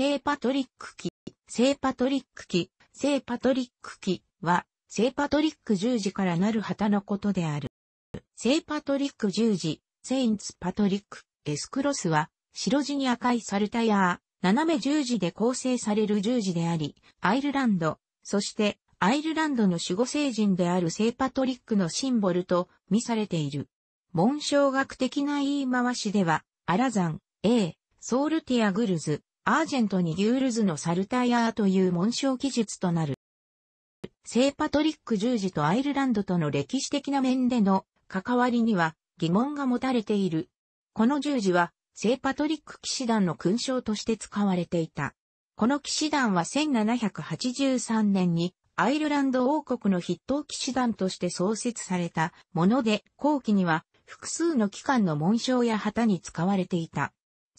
聖パトリック期、聖パトリック期、聖パトリック期は、聖パトリック十字からなる旗のことである。聖パトリック十字、セインツパトリック、エスクロスは、白地に赤いサルタヤー、斜め十字で構成される十字であり、アイルランド、そしてアイルランドの守護聖人である聖パトリックのシンボルと見されている。文章学的な言い回しでは、アラザン、A、ソールティアグルズ、アージェントにギュールズのサルタイアーという紋章記述となる。聖パトリック十字とアイルランドとの歴史的な面での関わりには疑問が持たれている。この十字は聖パトリック騎士団の勲章として使われていた。この騎士団は1783年にアイルランド王国の筆頭騎士団として創設されたもので、後期には複数の機関の紋章や旗に使われていた。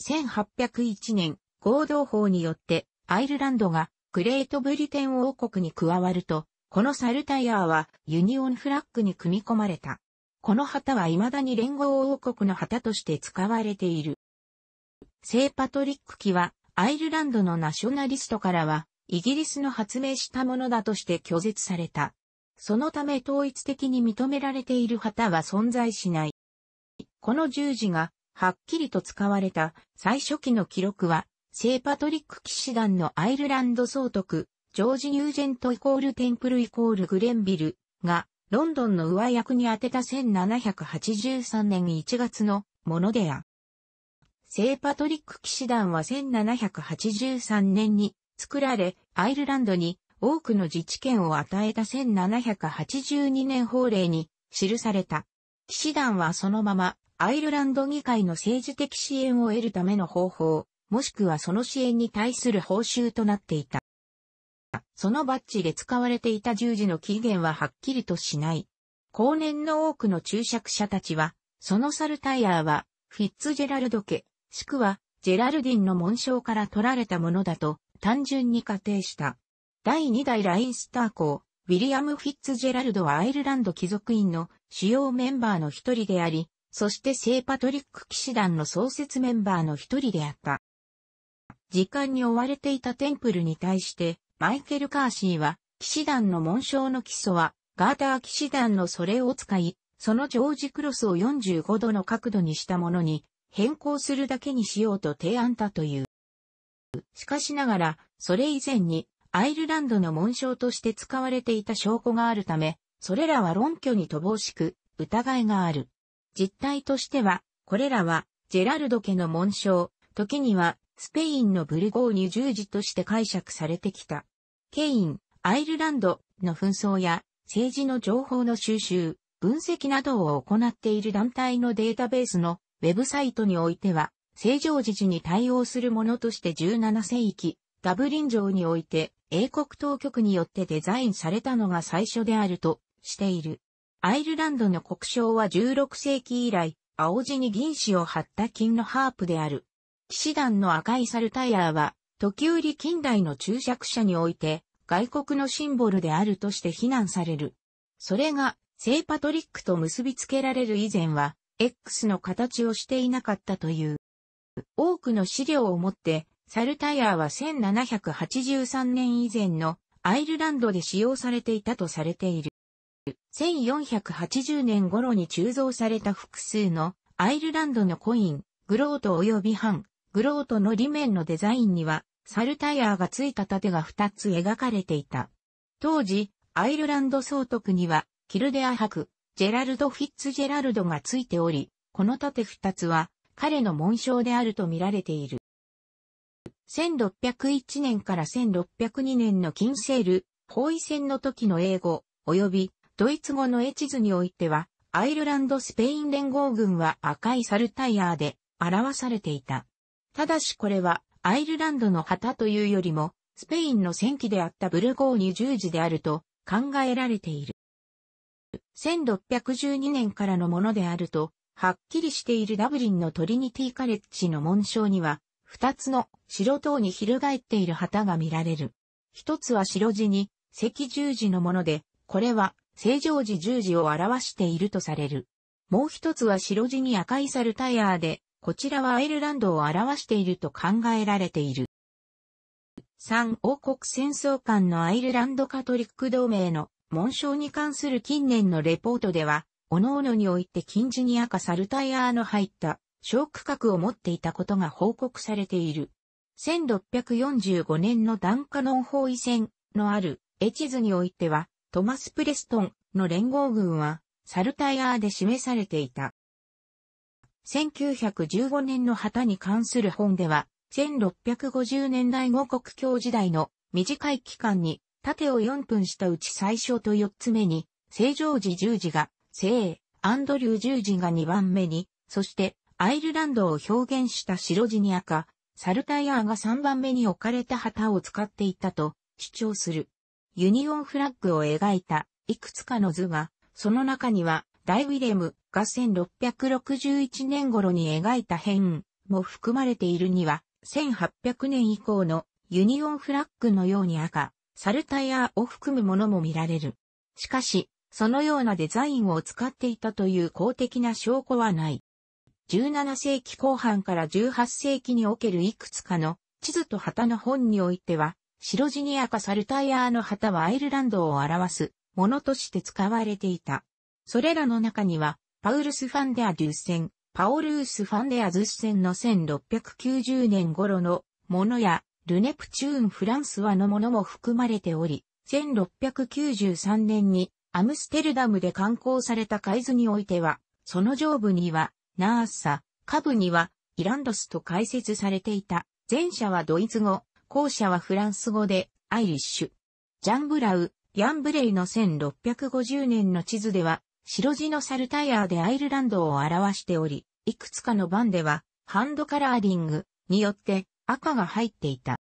1801年、合同法によってアイルランドがグレートブリテン王国に加わると、このサルタイアーはユニオンフラッグに組み込まれた。この旗は未だに連合王国の旗として使われている。聖パトリック旗はアイルランドのナショナリストからはイギリスの発明したものだとして拒絶された。そのため統一的に認められている旗は存在しない。この十字がはっきりと使われた最初期の記録は聖パトリック騎士団のアイルランド総督、ジョージ・ニュージェントイコールテンプルイコールグレンビルが、ロンドンの上役に当てた1783年1月のものであ。聖パトリック騎士団は1783年に作られ、アイルランドに多くの自治権を与えた1782年法令に記された。騎士団はそのままアイルランド議会の政治的支援を得るための方法もしくはその支援に対する報酬となっていた。そのバッジで使われていた十字の起源ははっきりとしない。後年の多くの注釈者たちは、そのサルタイヤーは、フィッツジェラルド家、しくは、ジェラルディンの紋章から取られたものだと、単純に仮定した。第2代ラインスター公、ウィリアム・フィッツジェラルドはアイルランド貴族院の主要メンバーの一人であり、そして聖パトリック騎士団の創設メンバーの一人であった。時間に追われていたテンプルに対して、マイケル・カーシーは、騎士団の紋章の基礎は、ガーター騎士団のそれを使い、そのジョージクロスを45度の角度にしたものに変更するだけにしようと提案だという。しかしながら、それ以前にアイルランドの紋章として使われていた証拠があるため、それらは論拠に乏しく疑いがある。実態としては、これらはジェラルド家の紋章、時にはスペインのブルゴーニュ十字として解釈されてきた。ケイン、アイルランドの紛争や政治の情報の収集、分析などを行っている団体のデータベースのウェブサイトにおいては、正常時に対応するものとして17世紀、ダブリン城において英国当局によってデザインされたのが最初であるとしている。アイルランドの国章は16世紀以来、青地に銀紙を貼った金のハープである。騎士団の赤いサルタイヤーは、時折近代の注釈者において、外国のシンボルであるとして非難される。それが、聖パトリックと結びつけられる以前は、X の形をしていなかったという。多くの資料をもって、サルタイヤーは1783年以前のアイルランドで使用されていたとされている。1480年頃に鋳造された複数のアイルランドのコイン、グロート及びハン、グロートの裏面のデザインには、サルタイヤーがついた盾が2つ描かれていた。当時、アイルランド総督には、キルデア博、ジェラルド・フィッツジェラルドがついており、この盾2つは、彼の紋章であると見られている。1601年から1602年のキンセール、包囲戦の時の英語、及びドイツ語の絵地図においては、アイルランド・スペイン連合軍は赤いサルタイヤーで表されていた。ただしこれはアイルランドの旗というよりも、スペインの戦記であったブルゴーニュ十字であると考えられている。1612年からのものであると、はっきりしているダブリンのトリニティカレッジの紋章には、二つの白塔に翻っている旗が見られる。一つは白地に赤十字のもので、これは正常時十字を表しているとされる。もう一つは白地に赤いサルタイヤーで、こちらはアイルランドを表していると考えられている。3王国戦争間のアイルランドカトリック同盟の紋章に関する近年のレポートでは、各々において近似に赤サルタイアーの入った小区画を持っていたことが報告されている。1645年のダンカノン包囲戦のある絵地図においては、トマス・プレストンの連合軍はサルタイアーで示されていた。1915年の旗に関する本では、1650年代五国教時代の短い期間に、縦を4分したうち最初と4つ目に、正常時十字が、聖、アンドリュー十字が2番目に、そして、アイルランドを表現した白地に赤、サルタイアーが3番目に置かれた旗を使っていたと主張する。ユニオンフラッグを描いたいくつかの図が、その中には大ウィレムが1661年頃に描いた編も含まれているには、1800年以降のユニオンフラッグのように赤、サルタイヤを含むものも見られる。しかし、そのようなデザインを使っていたという公的な証拠はない。17世紀後半から18世紀におけるいくつかの地図と旗の本においては、白地に赤サルタイヤの旗はアイルランドを表すものとして使われていた。それらの中には、パウルス・ファンデア・デュッセン、パオルース・ファンデア・ズッセンの1690年頃のものや、ルネプチューン・フランスワのものも含まれており、1693年にアムステルダムで刊行された海図においては、その上部には、ナーサ、下部には、イランドスと解説されていた。前者はドイツ語、後者はフランス語で、アイリッシュ。ジャン・ブラウ、ヤン・ブレイの1650年の地図では、白地のサルタイヤーでアイルランドを表しており、いくつかの番では、ハンドカラーリングによって赤が入っていた。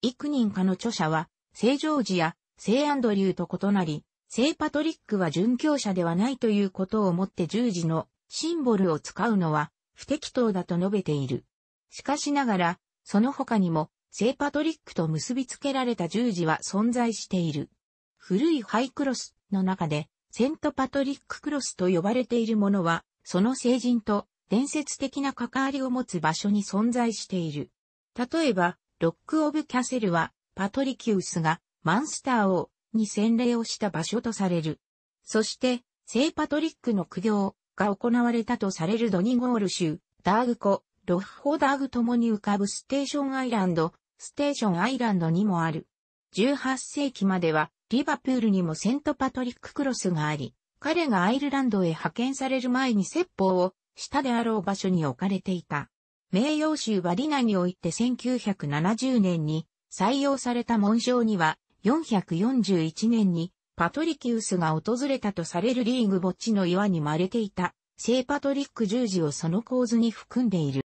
幾人かの著者は、聖ジョージや聖アンドリューと異なり、聖パトリックは殉教者ではないということをもって十字のシンボルを使うのは不適当だと述べている。しかしながら、その他にも聖パトリックと結びつけられた十字は存在している。古いハイクロスの中でセントパトリッククロスと呼ばれているものは、その聖人と伝説的な関わりを持つ場所に存在している。例えば、ロック・オブ・キャセルは、パトリキウスがマンスター王に洗礼をした場所とされる。そして、聖パトリックの苦行が行われたとされるドニゴール州、ダーグ湖、ロッホダーグともに浮かぶステーションアイランド、ステーションアイランドにもある。18世紀まではリバプールにもセントパトリッククロスがあり、彼がアイルランドへ派遣される前に説法をしたであろう場所に置かれていた。名誉州バリナにおいて1970年に採用された紋章には441年にパトリキウスが訪れたとされるリーグ墓地の岩にまれていた聖パトリック十字をその構図に含んでいる。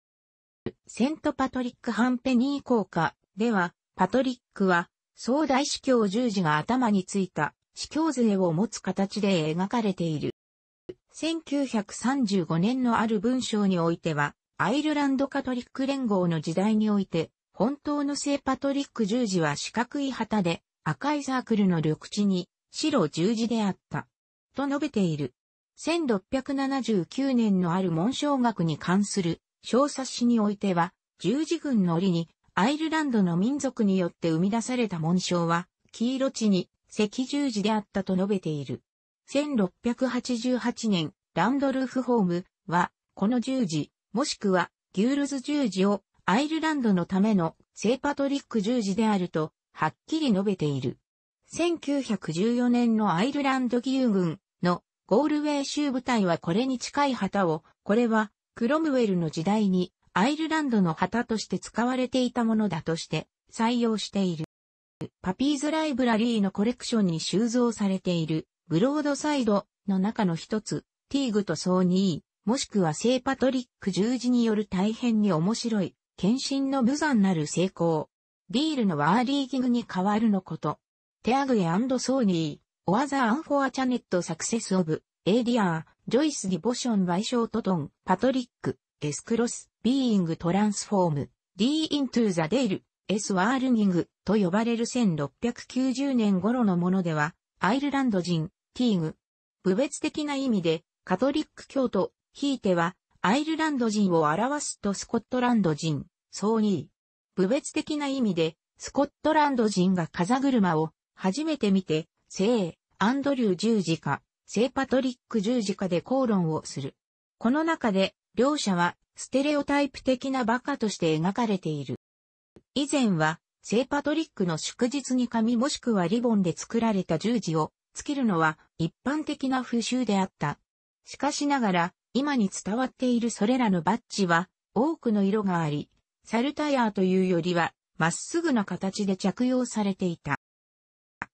セントパトリックハンペニー効果ではパトリックは総大司教十字が頭についた司教杖を持つ形で描かれている。1935年のある文章においては、アイルランドカトリック連合の時代において、本当の聖パトリック十字は四角い旗で、赤いサークルの緑地に白十字であった。と述べている。1679年のある文章学に関する小冊子においては、十字軍の折にアイルランドの民族によって生み出された紋章は、黄色地に赤十字であったと述べている。1688年、ランドルフ・ホームは、この十字、もしくは、ギュールズ十字を、アイルランドのための聖パトリック十字であると、はっきり述べている。1914年のアイルランド義勇軍のゴールウェイ州部隊はこれに近い旗を、これはクロムウェルの時代にアイルランドの旗として使われていたものだとして採用している。パピーズライブラリーのコレクションに収蔵されているブロードサイドの中の一つ、ティーグとソーニー、もしくは聖パトリック十字による大変に面白い、献身の無残なる成功。ビールのワーリーギグに変わるのこと。テアグエソーニー、オアザーアンフォアチャネットサクセスオブ、エイディアー、ジョイス・ディボション・バイショートトン、パトリック、エスクロス、Being Transformed into the Dale S. ワールニングと呼ばれる1690年頃のものでは、アイルランド人、ティーグ。部別的な意味で、カトリック教徒、ひいては、アイルランド人を表すとスコットランド人、ソうニー。部別的な意味で、スコットランド人が風車を初めて見て、聖アンドリュー十字架、聖パトリック十字架で口論をする。この中で両者はステレオタイプ的な馬鹿として描かれている。以前は、聖パトリックの祝日に紙もしくはリボンで作られた十字をつけるのは一般的な風習であった。しかしながら、今に伝わっているそれらのバッジは多くの色があり、サルタイヤーというよりはまっすぐな形で着用されていた。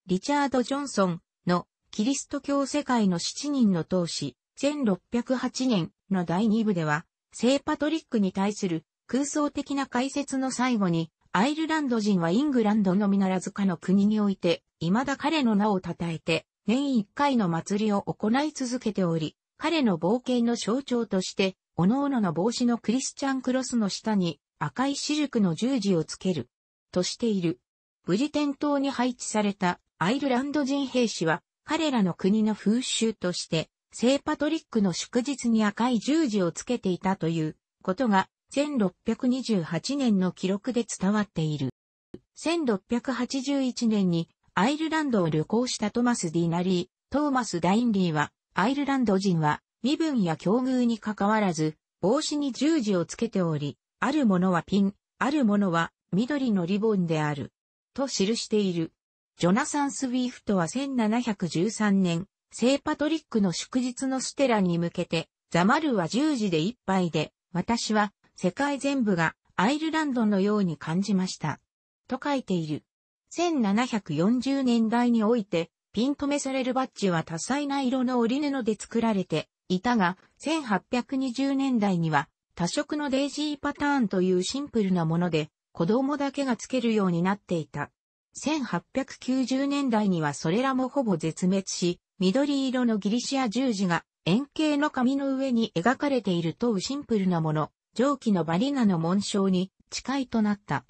リチャード・ジョンソンのキリスト教世界の七人の当主、1608年の第2部では、聖パトリックに対する空想的な解説の最後に、アイルランド人はイングランドのみならずかの国において、未だ彼の名を称えて、年一回の祭りを行い続けており、彼の冒険の象徴として、各々の帽子のクリスチャンクロスの下に赤いシルクの十字をつける、としている。ブリテン島に配置されたアイルランド人兵士は、彼らの国の風習として、聖パトリックの祝日に赤い十字をつけていたということが1628年の記録で伝わっている。1681年にアイルランドを旅行したトマス・ディナリー、トーマス・ダインリーは、アイルランド人は身分や境遇に関わらず、帽子に十字をつけており、あるものはピン、あるものは緑のリボンである。と記している。ジョナサン・スウィーフトは1713年、聖パトリックの祝日のステラに向けて、ザマルは十字で一杯で、私は世界全部がアイルランドのように感じました。と書いている。1740年代において、ピン止めされるバッジは多彩な色の織布で作られていたが、1820年代には多色のデイジーパターンというシンプルなもので、子供だけがつけるようになっていた。1890年代にはそれらもほぼ絶滅し、緑色のギリシア十字が円形の紙の上に描かれているうシンプルなもの、蒸気のバリナの紋章に近いとなった。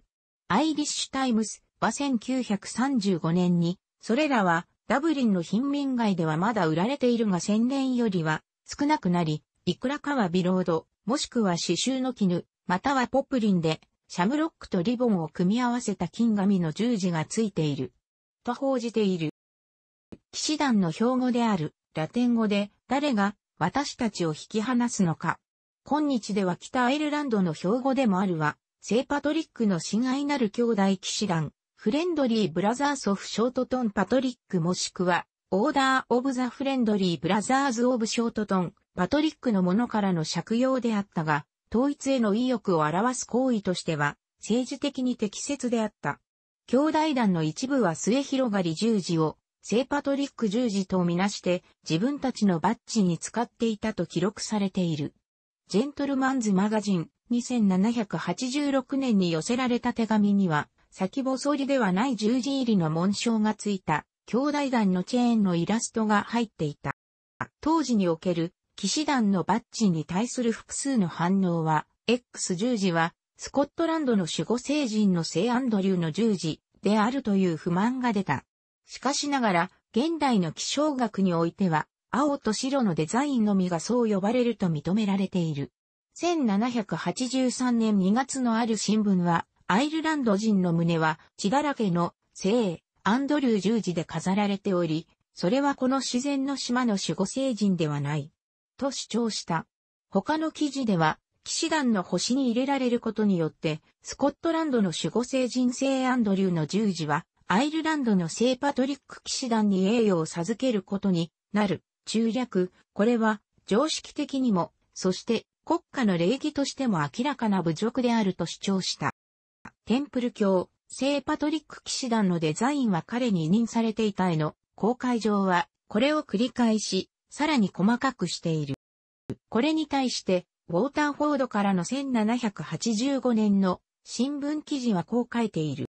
アイリッシュタイムスは1935年に、それらはダブリンの貧民街ではまだ売られているが1000年よりは少なくなり、いくらかはビロード、もしくは刺繍の絹、またはポプリンでシャムロックとリボンを組み合わせた金紙の十字がついている。と報じている。騎士団の標語である、ラテン語で、誰が、私たちを引き離すのか。今日では北アイルランドの標語でもあるわ、聖パトリックの親愛なる兄弟騎士団、フレンドリーブラザーソフショートトンパトリックもしくは、オーダーオブザフレンドリーブラザーズオブショートトン、パトリックのものからの借用であったが、統一への意欲を表す行為としては、政治的に適切であった。兄弟団の一部は末広がり十字を、聖パトリック十字とみなして自分たちのバッジに使っていたと記録されている。ジェントルマンズマガジン2786年に寄せられた手紙には、先細りではない十字入りの紋章がついた、兄弟団のチェーンのイラストが入っていた。当時における騎士団のバッジに対する複数の反応は、X10 時は、スコットランドの守護聖人の聖アンドリューの十字であるという不満が出た。しかしながら、現代の気象学においては、青と白のデザインのみがそう呼ばれると認められている。1783年2月のある新聞は、アイルランド人の胸は血だらけの聖アンドリュー十字で飾られており、それはこの自然の島の守護聖人ではない。と主張した。他の記事では、騎士団の星に入れられることによって、スコットランドの守護聖人聖アンドリューの十字は、アイルランドの聖パトリック騎士団に栄誉を授けることになる。中略、これは常識的にも、そして国家の礼儀としても明らかな侮辱であると主張した。テンプル教、聖パトリック騎士団のデザインは彼に委任されていた絵の公開上は、これを繰り返し、さらに細かくしている。これに対して、ウォーターフォードからの1785年の新聞記事はこう書いている。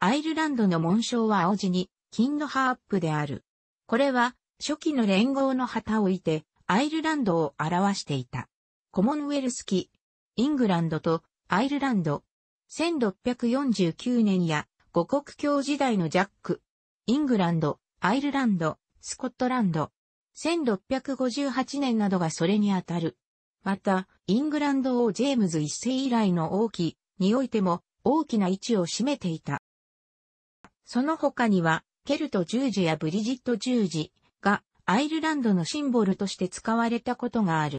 アイルランドの紋章は青地に金のハープである。これは初期の連合の旗を置いてアイルランドを表していた。コモンウェルスキ、イングランドとアイルランド、1649年や五国教時代のジャック、イングランド、アイルランド、スコットランド、1658年などがそれにあたる。また、イングランド王ジェームズ一世以来の王妃においても大きな位置を占めていた。その他には、ケルト十字やブリジット十字がアイルランドのシンボルとして使われたことがある。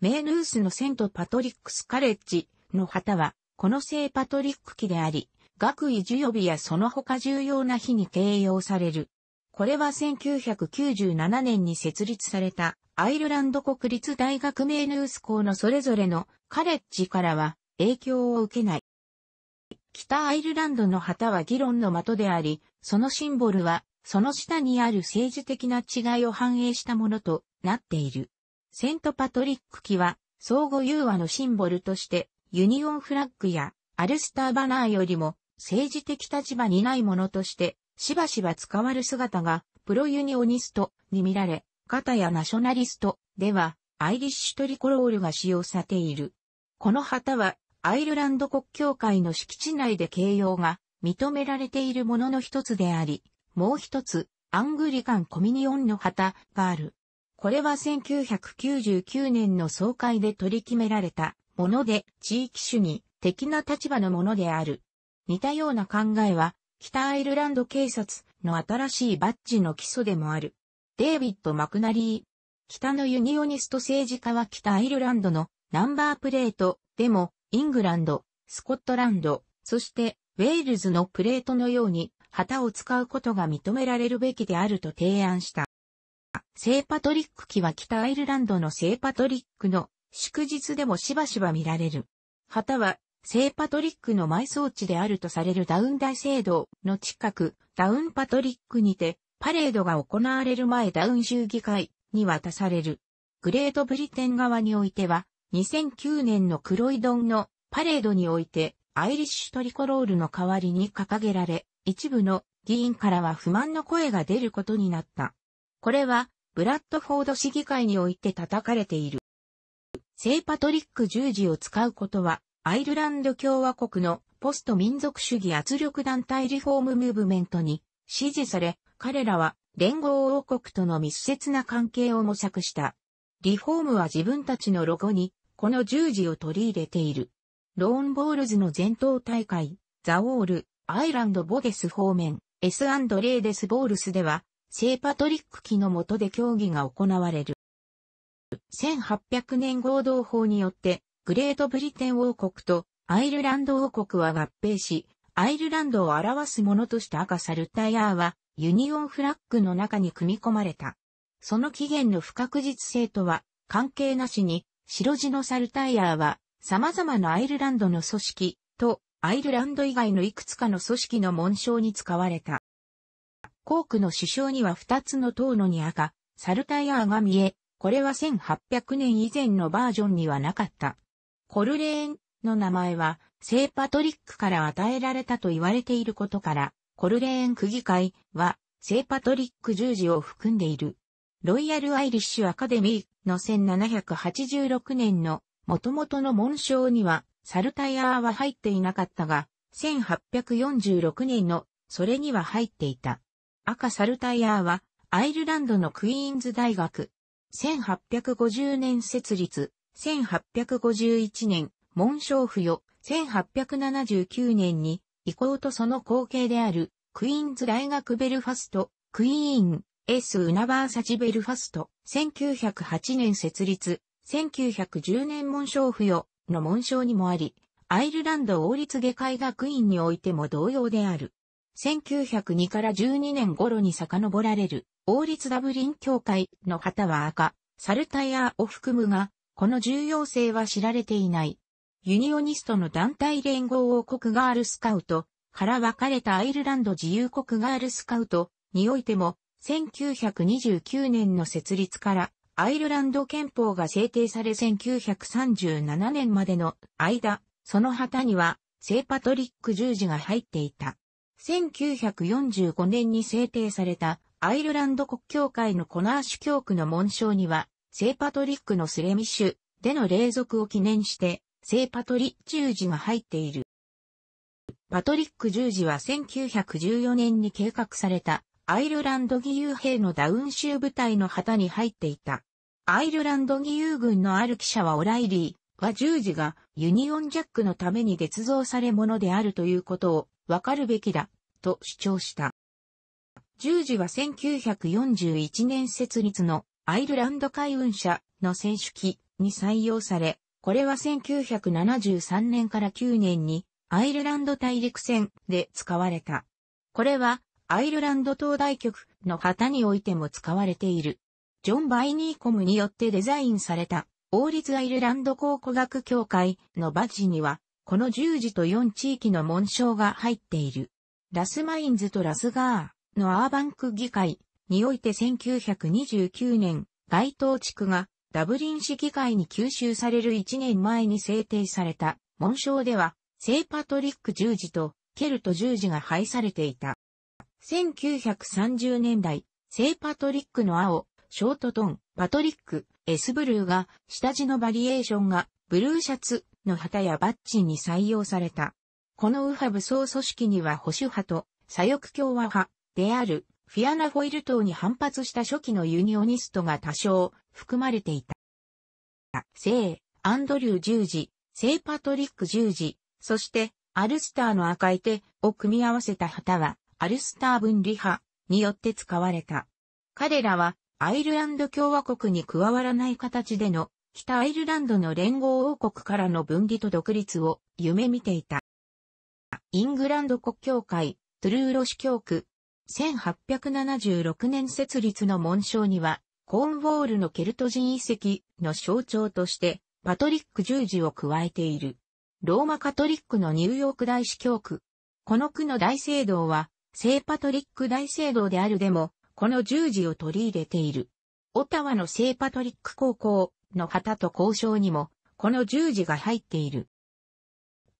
メーヌースのセントパトリックスカレッジの旗は、この聖パトリック旗であり、学位授与日やその他重要な日に掲揚される。これは1997年に設立されたアイルランド国立大学メーヌース校のそれぞれのカレッジからは影響を受けない。北アイルランドの旗は議論の的であり、そのシンボルはその下にある政治的な違いを反映したものとなっている。セントパトリック旗は相互融和のシンボルとしてユニオンフラッグやアルスターバナーよりも政治的立場にないものとしてしばしば使われる姿が、プロユニオニストに見られ、型やナショナリストでは、アイリッシュトリコロールが使用されている。この旗は、アイルランド国教会の敷地内で形容が認められているものの一つであり、もう一つ、アングリカンコミニオンの旗がある。これは1999年の総会で取り決められたもので、地域主義的な立場のものである。似たような考えは、北アイルランド警察の新しいバッジの基礎でもある。デイビッド・マクナリー。北のユニオニスト政治家は北アイルランドのナンバープレートでもイングランド、スコットランド、そしてウェールズのプレートのように旗を使うことが認められるべきであると提案した。聖パトリック期は北アイルランドの聖パトリックの祝日でもしばしば見られる。旗は聖パトリックの埋葬地であるとされるダウン大聖堂の近く、ダウンパトリックにて、パレードが行われる前ダウン州議会に渡される。グレートブリテン側においては、2009年のクロイドンのパレードにおいて、アイリッシュトリコロールの代わりに掲げられ、一部の議員からは不満の声が出ることになった。これは、ブラッドフォード市議会において叩かれている。聖パトリック十字を使うことは、アイルランド共和国のポスト民族主義圧力団体リフォームムーブメントに支持され、彼らは連合王国との密接な関係を模索した。リフォームは自分たちのロゴにこの十字を取り入れている。ローンボールズの前頭大会、ザオール、アイランドボゲス方面、S& レーデスボールスでは、聖パトリック期の下で競技が行われる。1800年合同法によってグレートブリテン王国とアイルランド王国は合併し、アイルランドを表すものとした赤サルタイーはユニオンフラッグの中に組み込まれた。その起源の不確実性とは関係なしに、白地のサルタイヤーは様々なアイルランドの組織とアイルランド以外のいくつかの組織の紋章に使われた。コークの首相には2つの塔のに赤、サルタイヤーが見え、これは1800年以前のバージョンにはなかった。コルレーンの名前は、聖パトリックから与えられたと言われていることから、コルレーン区議会は、聖パトリック十字を含んでいる。ロイヤル・アイリッシュ・アカデミーの1786年の元々の紋章には、サルタイアーは入っていなかったが、1846年のそれには入っていた。赤サルタイアーは、アイルランドのクイーンズ大学、1850年設立、1851年、紋章付与、1879年に、移行とその後継である、クイーンズ大学ベルファスト、クイーン、S ウナバーサチベルファスト、1908年設立、1910年紋章付与の紋章にもあり、アイルランド王立外科医学院においても同様である。1902から12年頃に遡られる、王立ダブリン協会の旗は赤、サルタイヤーを含むが、この重要性は知られていない。ユニオニストの団体連合王国ガールスカウトから分かれたアイルランド自由国ガールスカウトにおいても1929年の設立からアイルランド憲法が制定され1937年までの間、その旗には聖パトリック十字が入っていた。1945年に制定されたアイルランド国教会のコナーシュ教区の紋章には聖パトリックのスレミシュでの霊俗を記念して、聖パトリッ十字が入っている。パトリック十字は1914年に計画されたアイルランド義勇兵のダウン州部隊の旗に入っていた。アイルランド義勇軍のある記者はオライリーは十字がユニオンジャックのために捏造されものであるということをわかるべきだと主張した。十字は1941年設立のアイルランド海運社の選手機に採用され、これは1973年から9年にアイルランド大陸戦で使われた。これはアイルランド東大局の旗においても使われている。ジョン・バイニーコムによってデザインされた王立アイルランド考古学協会のバッジには、この十字と四地域の紋章が入っている。ラスマインズとラスガーのアーバンク議会において1929年、該当地区がダブリン市議会に吸収される1年前に制定された紋章では、聖パトリック十字とケルト十字が配されていた。1930年代、聖パトリックの青、ショートトン、パトリック、エスブルーが、下地のバリエーションが、ブルーシャツの旗やバッジに採用された。この右派武装組織には保守派と左翼共和派であるフィアナフォイル島に反発した初期のユニオニストが多少含まれていた。聖アンドリュー十字、聖パトリック十字、そしてアルスターの赤い手を組み合わせた旗はアルスター分離派によって使われた。彼らはアイルランド共和国に加わらない形での北アイルランドの連合王国からの分離と独立を夢見ていた。イングランド国教会、トゥルーロ市教区、1876年設立の紋章には、コーンウォールのケルト人遺跡の象徴として、パトリック十字を加えている。ローマカトリックのニューヨーク大司教区。この区の大聖堂は、聖パトリック大聖堂であるでも、この十字を取り入れている。オタワの聖パトリック高校の旗と交渉にも、この十字が入っている。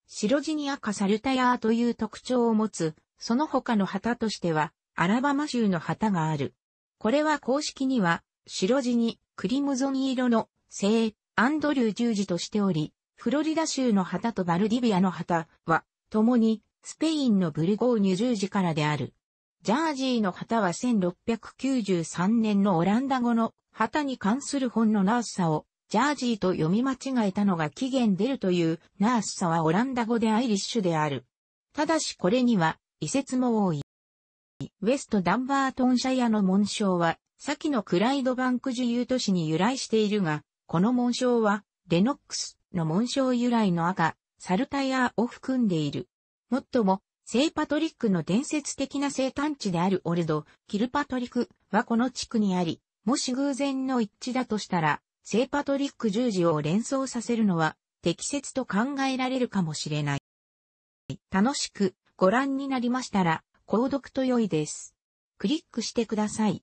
白地に赤サルタヤーという特徴を持つ、その他の旗としては、アラバマ州の旗がある。これは公式には、白地にクリムゾン色の聖アンドリュー十字としており、フロリダ州の旗とバルディビアの旗は、共にスペインのブルゴーニュ十字からである。ジャージーの旗は1693年のオランダ語の旗に関する本のナースさをジャージーと読み間違えたのが起源出るというナースさはオランダ語でアイリッシュである。ただしこれには、遺説も多い。ウェストダンバートンシャアの紋章は、先のクライドバンク自由都市に由来しているが、この紋章は、レノックスの紋章由来の赤、サルタヤーを含んでいる。もっとも、聖パトリックの伝説的な生誕地であるオルド、キルパトリクはこの地区にあり、もし偶然の一致だとしたら、聖パトリック十字を連想させるのは適切と考えられるかもしれない。楽しくご覧になりましたら、購読と良いです。クリックしてください。